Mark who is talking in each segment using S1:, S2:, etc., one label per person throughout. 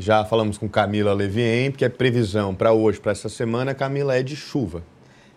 S1: Já falamos com Camila Levien, porque a é previsão para hoje, para essa semana, Camila, é de chuva.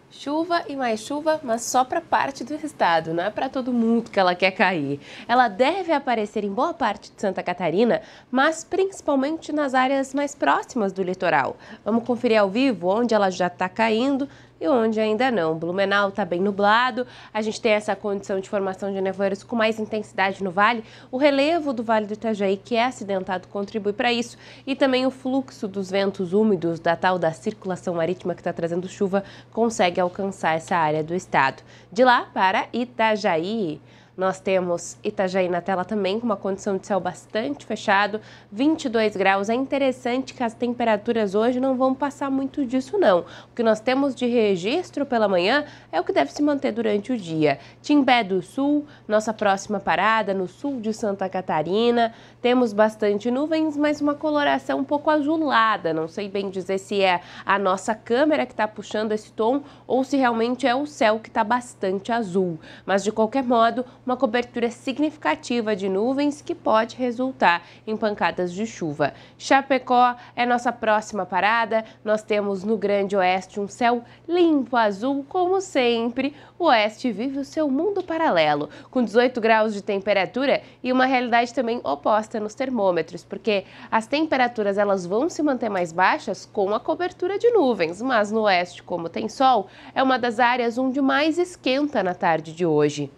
S1: Chuva e mais chuva, mas só para parte do estado, não é para todo mundo que ela quer cair. Ela deve aparecer em boa parte de Santa Catarina, mas principalmente nas áreas mais próximas do litoral. Vamos conferir ao vivo onde ela já está caindo e onde ainda não. Blumenau está bem nublado, a gente tem essa condição de formação de nevoeiros com mais intensidade no vale. O relevo do Vale do Itajaí, que é acidentado, contribui para isso e também o fluxo dos ventos úmidos da tal da circulação marítima que está trazendo chuva consegue alcançar essa área do estado. De lá para Itajaí. Nós temos Itajaí na tela também, com uma condição de céu bastante fechado, 22 graus. É interessante que as temperaturas hoje não vão passar muito disso, não. O que nós temos de registro pela manhã é o que deve se manter durante o dia. Timbé do Sul, nossa próxima parada, no sul de Santa Catarina. Temos bastante nuvens, mas uma coloração um pouco azulada. Não sei bem dizer se é a nossa câmera que está puxando esse tom ou se realmente é o céu que está bastante azul. Mas de qualquer modo, uma cobertura significativa de nuvens que pode resultar em pancadas de chuva. Chapecó é nossa próxima parada. Nós temos no Grande Oeste um céu limpo, azul, como sempre. O Oeste vive o seu mundo paralelo, com 18 graus de temperatura e uma realidade também oposta nos termômetros, porque as temperaturas elas vão se manter mais baixas com a cobertura de nuvens, mas no Oeste, como tem sol, é uma das áreas onde mais esquenta na tarde de hoje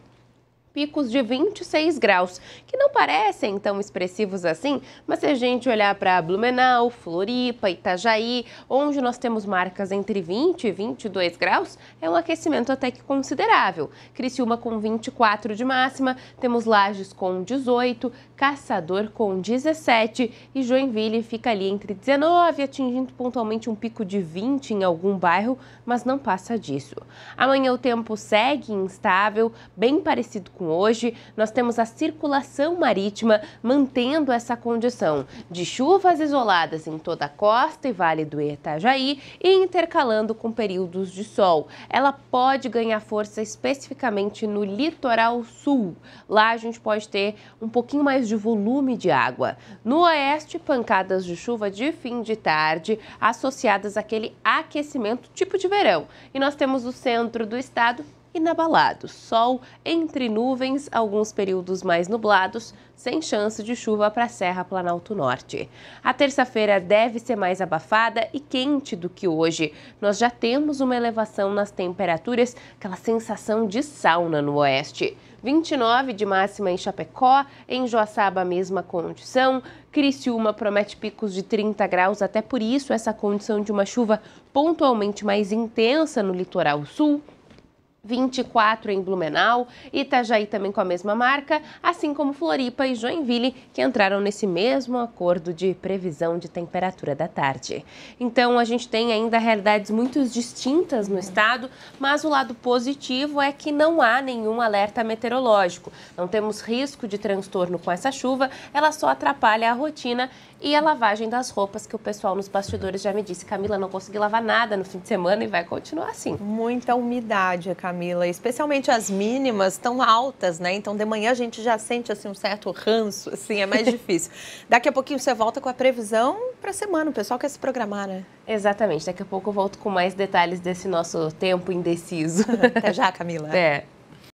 S1: picos de 26 graus, que não parecem tão expressivos assim, mas se a gente olhar para Blumenau, Floripa, Itajaí, onde nós temos marcas entre 20 e 22 graus, é um aquecimento até que considerável. Criciúma com 24 de máxima, temos Lages com 18, Caçador com 17 e Joinville fica ali entre 19, atingindo pontualmente um pico de 20 em algum bairro, mas não passa disso. Amanhã o tempo segue instável, bem parecido com com hoje, nós temos a circulação marítima mantendo essa condição de chuvas isoladas em toda a costa e Vale do Itajaí e intercalando com períodos de sol. Ela pode ganhar força especificamente no litoral sul. Lá a gente pode ter um pouquinho mais de volume de água. No oeste, pancadas de chuva de fim de tarde associadas àquele aquecimento tipo de verão. E nós temos o centro do estado inabalado. Sol entre nuvens, alguns períodos mais nublados, sem chance de chuva para a Serra Planalto Norte. A terça-feira deve ser mais abafada e quente do que hoje. Nós já temos uma elevação nas temperaturas, aquela sensação de sauna no oeste. 29 de máxima em Chapecó, em Joaçaba a mesma condição. Criciúma promete picos de 30 graus, até por isso essa condição de uma chuva pontualmente mais intensa no litoral sul. 24 em Blumenau, Itajaí também com a mesma marca, assim como Floripa e Joinville, que entraram nesse mesmo acordo de previsão de temperatura da tarde. Então a gente tem ainda realidades muito distintas no estado, mas o lado positivo é que não há nenhum alerta meteorológico. Não temos risco de transtorno com essa chuva, ela só atrapalha a rotina e a lavagem das roupas que o pessoal nos bastidores já me disse, Camila, não consegui lavar nada no fim de semana e vai continuar assim. Muita umidade, Camila Camila, especialmente as mínimas estão altas, né? Então de manhã a gente já sente assim um certo ranço, assim, é mais difícil. Daqui a pouquinho você volta com a previsão para a semana, o pessoal quer se programar, né? Exatamente, daqui a pouco eu volto com mais detalhes desse nosso tempo indeciso. Até já, Camila. É.